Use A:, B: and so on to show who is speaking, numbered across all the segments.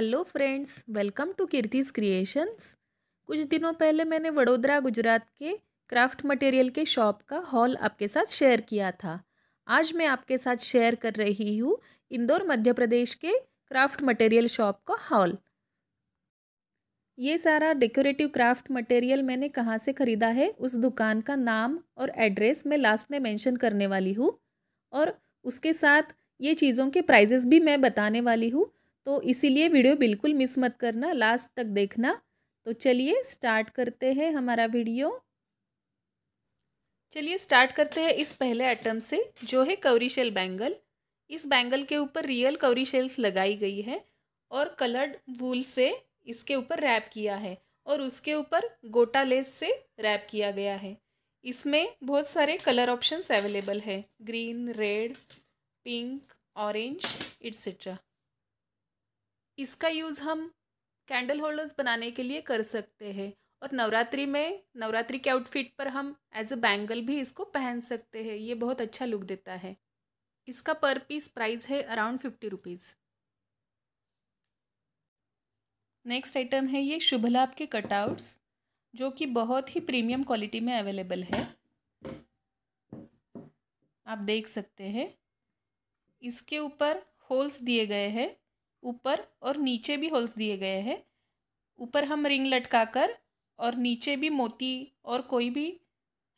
A: hello friends welcome to Kirti's creations कुछ दिनों पहले मैंने वडोदरा गुजरात के क्राफ्ट मटेरियल के शॉप का हॉल आपके साथ शेयर किया था आज मैं आपके साथ शेयर कर रही हूँ इंदौर मध्य प्रदेश के क्राफ्ट मटेरियल शॉप का हॉल ये सारा डेकोरेटिव क्राफ्ट मटेरियल मैंने कहाँ से ख़रीदा है उस दुकान का नाम और एड्रेस मैं लास्ट में मैंशन करने वाली हूँ और उसके साथ ये चीज़ों के प्राइजेस भी मैं बताने वाली हूँ तो इसीलिए वीडियो बिल्कुल मिस मत करना लास्ट तक देखना तो चलिए स्टार्ट करते हैं हमारा वीडियो चलिए स्टार्ट करते हैं इस पहले आइटम से जो है कवरी शेल बैंगल इस बैंगल के ऊपर रियल कवरी शेल्स लगाई गई है और कलर्ड वूल से इसके ऊपर रैप किया है और उसके ऊपर गोटा लेस से रैप किया गया है इसमें बहुत सारे कलर ऑप्शंस अवेलेबल है green red pink orange etcetera इसका यूज़ हम कैंडल होल्डर्स बनाने के लिए कर सकते हैं और नवरात्रि में नवरात्रि के आउटफिट पर हम एज अ बैंगल भी इसको पहन सकते हैं ये बहुत अच्छा लुक देता है इसका पर पीस प्राइस है around fifty rupees next item है ये शुभ लाभ के कटआउट्स जो कि बहुत ही प्रीमियम क्वालिटी में अवेलेबल है आप देख सकते हैं इसके ऊपर होल्स दिए गए हैं ऊपर और नीचे भी होल्स दिए गए हैं ऊपर हम रिंग लटका कर और नीचे भी मोती और कोई भी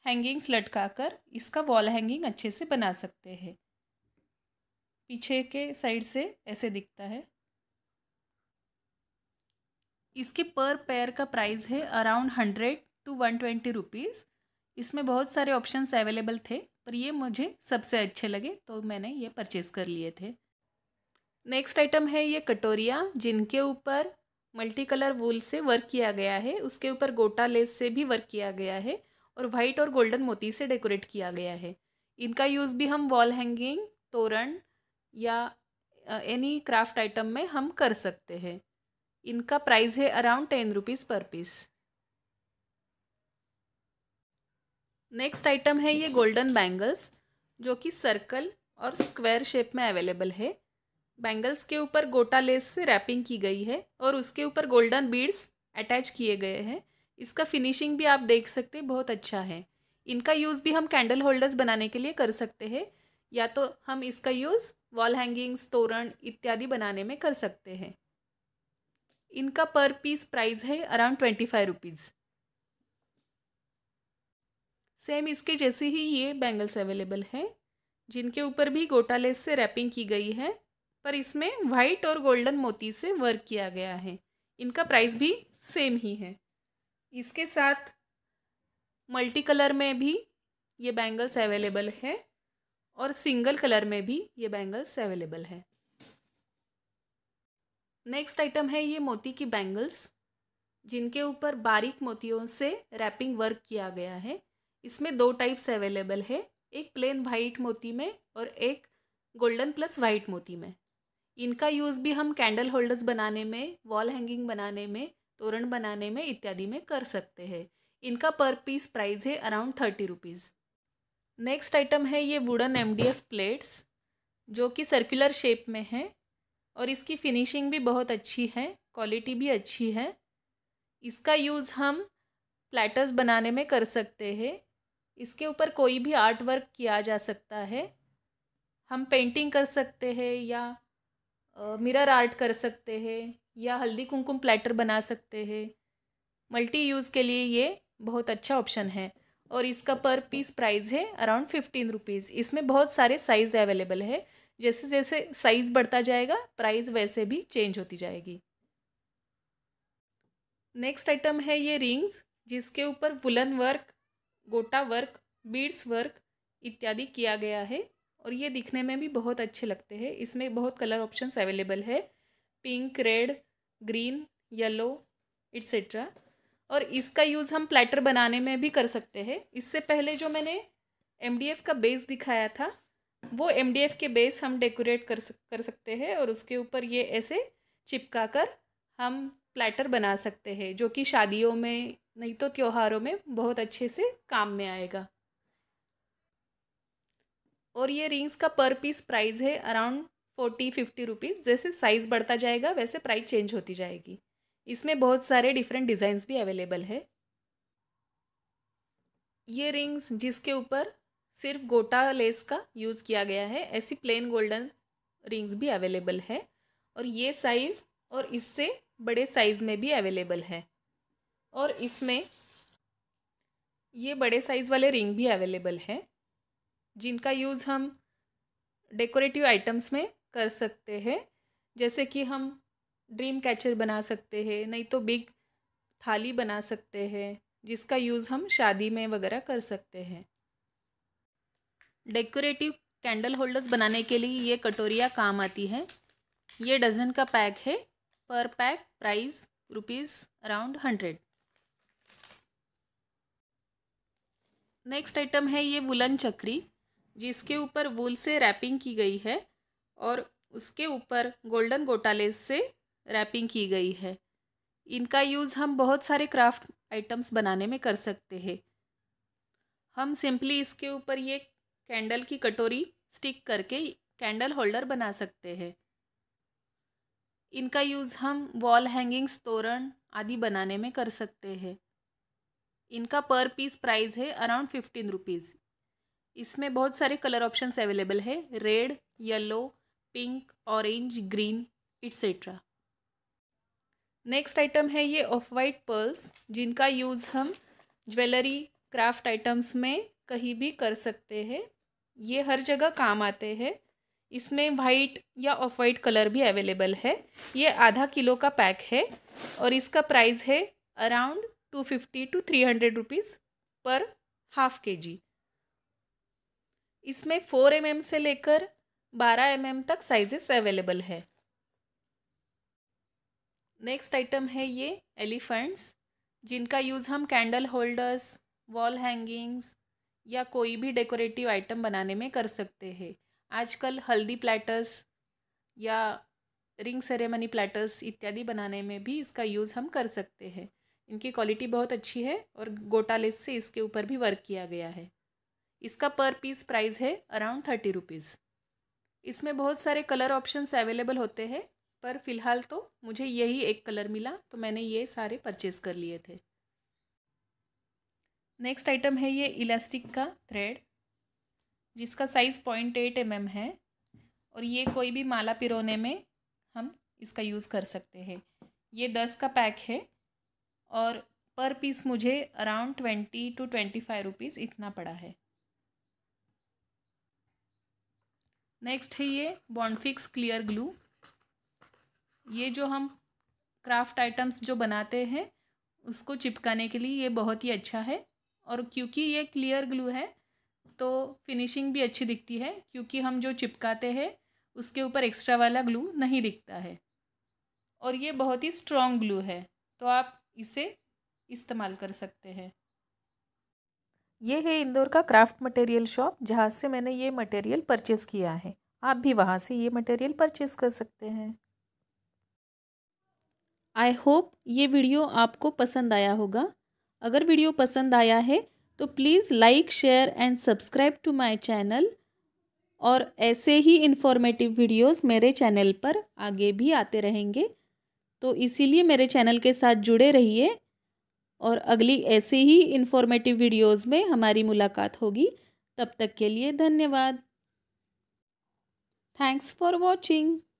A: हैंगिंग्स लटका कर इसका वॉल हैंगिंग अच्छे से बना सकते हैं पीछे के साइड से ऐसे दिखता है इसके पर पेयर का प्राइस है around hundred to one twenty rupees इसमें बहुत सारे ऑप्शंस अवेलेबल थे पर ये मुझे सबसे अच्छे लगे तो मैंने ये परचेज़ कर लिए थे नेक्स्ट आइटम है ये कटोरिया जिनके ऊपर मल्टी कलर वूल से वर्क किया गया है उसके ऊपर गोटा लेस से भी वर्क किया गया है और वाइट और गोल्डन मोती से डेकोरेट किया गया है इनका यूज़ भी हम वॉल हैंगिंग तोरण या एनी क्राफ्ट आइटम में हम कर सकते हैं इनका प्राइस है around ten rupees per piece next item है ये गोल्डन बैंगल्स जो कि सर्कल और स्क्वायर शेप में अवेलेबल है बैंगल्स के ऊपर गोटा लेस से रैपिंग की गई है और उसके ऊपर गोल्डन बीड्स अटैच किए गए हैं इसका फिनिशिंग भी आप देख सकते हैं बहुत अच्छा है इनका यूज़ भी हम कैंडल होल्डर्स बनाने के लिए कर सकते हैं या तो हम इसका यूज़ वॉल हैंगिंग्स तोरण इत्यादि बनाने में कर सकते हैं इनका पर पीस प्राइस है around twenty five rupees same इसके जैसे ही ये बैंगल्स अवेलेबल हैं जिनके ऊपर भी गोटा लेस से रैपिंग की गई है पर इसमें वाइट और गोल्डन मोती से वर्क किया गया है इनका प्राइस भी सेम ही है इसके साथ मल्टी कलर में भी ये बैंगल्स अवेलेबल है और सिंगल कलर में भी ये बैंगल्स अवेलेबल है नेक्स्ट आइटम है ये मोती की बैंगल्स जिनके ऊपर बारीक मोतियों से रैपिंग वर्क किया गया है इसमें दो टाइप्स अवेलेबल है एक प्लेन वाइट मोती में और एक गोल्डन प्लस वाइट मोती में इनका यूज़ भी हम कैंडल होल्डर्स बनाने में वॉल हैंगिंग बनाने में तोरण बनाने में इत्यादि में कर सकते हैं इनका पर पीस प्राइस है around thirty rupees next item है ये वुडन एम प्लेट्स जो कि सर्कुलर शेप में है और इसकी फिनिशिंग भी बहुत अच्छी है क्वालिटी भी अच्छी है इसका यूज़ हम प्लेटर्स बनाने में कर सकते हैं इसके ऊपर कोई भी आर्ट वर्क किया जा सकता है हम पेंटिंग कर सकते हैं या मिरर आर्ट कर सकते हैं या हल्दी कुमकुम प्लेटर बना सकते हैं मल्टी यूज़ के लिए ये बहुत अच्छा ऑप्शन है और इसका पर पीस प्राइस है अराउंड फिफ्टीन रुपीज़ इसमें बहुत सारे साइज़ अवेलेबल है जैसे जैसे साइज़ बढ़ता जाएगा प्राइस वैसे भी चेंज होती जाएगी नेक्स्ट आइटम है ये रिंग्स जिसके ऊपर woollen work gota work beads work इत्यादि किया गया है और ये दिखने में भी बहुत अच्छे लगते हैं इसमें बहुत कलर ऑप्शंस अवेलेबल है pink red green yellow etcetera और इसका यूज़ हम प्लेटर बनाने में भी कर सकते हैं इससे पहले जो मैंने एम का बेस दिखाया था वो एम के बेस हम डेकोरेट कर सक कर सकते हैं और उसके ऊपर ये ऐसे चिपका कर हम प्लेटर बना सकते हैं जो कि शादियों में नहीं तो त्योहारों में बहुत अच्छे से काम में आएगा और ये रिंग्स का पर पीस प्राइस है अराउंड फोर्टी फिफ्टी रुपीज़ जैसे साइज़ बढ़ता जाएगा वैसे प्राइस चेंज होती जाएगी इसमें बहुत सारे डिफरेंट डिज़ाइंस भी अवेलेबल है ये रिंग्स जिसके ऊपर सिर्फ गोटा लेस का यूज़ किया गया है ऐसी प्लेन गोल्डन रिंग्स भी अवेलेबल है और ये साइज़ और इससे बड़े साइज़ में भी अवेलेबल है और इसमें ये बड़े साइज़ वाले रिंग भी अवेलेबल है जिनका यूज़ हम डेकोरेटिव आइटम्स में कर सकते हैं जैसे कि हम ड्रीम कैचर बना सकते हैं नहीं तो बिग थाली बना सकते हैं जिसका यूज़ हम शादी में वगैरह कर सकते हैं डेकोरेटिव कैंडल होल्डर्स बनाने के लिए ये कटोरिया काम आती है ये डजन का पैक है per pack price rupees around hundred next item है ये वुलन चक्री जिसके ऊपर वूल से रैपिंग की गई है और उसके ऊपर गोल्डन गोटाले से रैपिंग की गई है इनका यूज़ हम बहुत सारे क्राफ्ट आइटम्स बनाने में कर सकते हैं हम सिंपली इसके ऊपर ये कैंडल की कटोरी स्टिक करके कैंडल होल्डर बना सकते हैं इनका यूज़ हम वॉल हैंगिंग्स तोरण आदि बनाने में कर सकते हैं इनका पर पीस प्राइस है अराउंड फिफ्टीन रुपीज़ इसमें बहुत सारे कलर ऑप्शंस अवेलेबल है red yellow pink orange green etcetera next item है ये ऑफ वाइट पर्ल्स जिनका यूज़ हम ज्वेलरी क्राफ्ट आइटम्स में कहीं भी कर सकते हैं ये हर जगह काम आते हैं इसमें वाइट या ऑफ वाइट कलर भी अवेलेबल है ये आधा किलो का पैक है और इसका प्राइस है around two fifty to three hundred rupees per half K G इसमें फोर एम mm से लेकर बारह एम mm तक साइजेस अवेलेबल है नेक्स्ट आइटम है ये एलिफेंट्स जिनका यूज़ हम कैंडल होल्डर्स वॉल हैंगिंग्स या कोई भी डेकोरेटिव आइटम बनाने में कर सकते हैं आजकल हल्दी प्लेटर्स या रिंग सेरेमनी प्लेटर्स इत्यादि बनाने में भी इसका यूज़ हम कर सकते हैं इनकी क्वालिटी बहुत अच्छी है और गोटालेस से इसके ऊपर भी वर्क किया गया है इसका पर पीस प्राइस है अराउंड थर्टी रुपीज़ इसमें बहुत सारे कलर ऑप्शंस अवेलेबल होते हैं पर फिलहाल तो मुझे यही एक कलर मिला तो मैंने ये सारे परचेज़ कर लिए थे नेक्स्ट आइटम है ये इलास्टिक का थ्रेड जिसका size point eight M M है और ये कोई भी माला पिरोने में हम इसका यूज़ कर सकते हैं ये दस का पैक है और पर पीस मुझे around twenty to twenty five rupees इतना पड़ा है नेक्स्ट है ये बॉन्डफिक्स क्लियर ग्लू ये जो हम क्राफ्ट आइटम्स जो बनाते हैं उसको चिपकाने के लिए ये बहुत ही अच्छा है और क्योंकि ये क्लियर ग्लू है तो फिनिशिंग भी अच्छी दिखती है क्योंकि हम जो चिपकाते हैं उसके ऊपर एक्स्ट्रा वाला ग्लू नहीं दिखता है और ये बहुत ही स्ट्रॉन्ग ग्लू है तो आप इसे इस्तेमाल कर सकते हैं ये है इंदौर का क्राफ्ट मटेरियल शॉप जहाँ से मैंने ये मटेरियल परचेज़ किया है आप भी वहाँ से ये मटेरियल परचेज़ कर सकते हैं आई होप ये वीडियो आपको पसंद आया होगा अगर वीडियो पसंद आया है तो please like share and subscribe to my channel और ऐसे ही इन्फॉर्मेटिव वीडियोस मेरे चैनल पर आगे भी आते रहेंगे तो इसीलिए मेरे चैनल के साथ जुड़े रहिए और अगली ऐसे ही इन्फॉर्मेटिव वीडियोस में हमारी मुलाकात होगी तब तक के लिए धन्यवाद थैंक्स फॉर वॉचिंग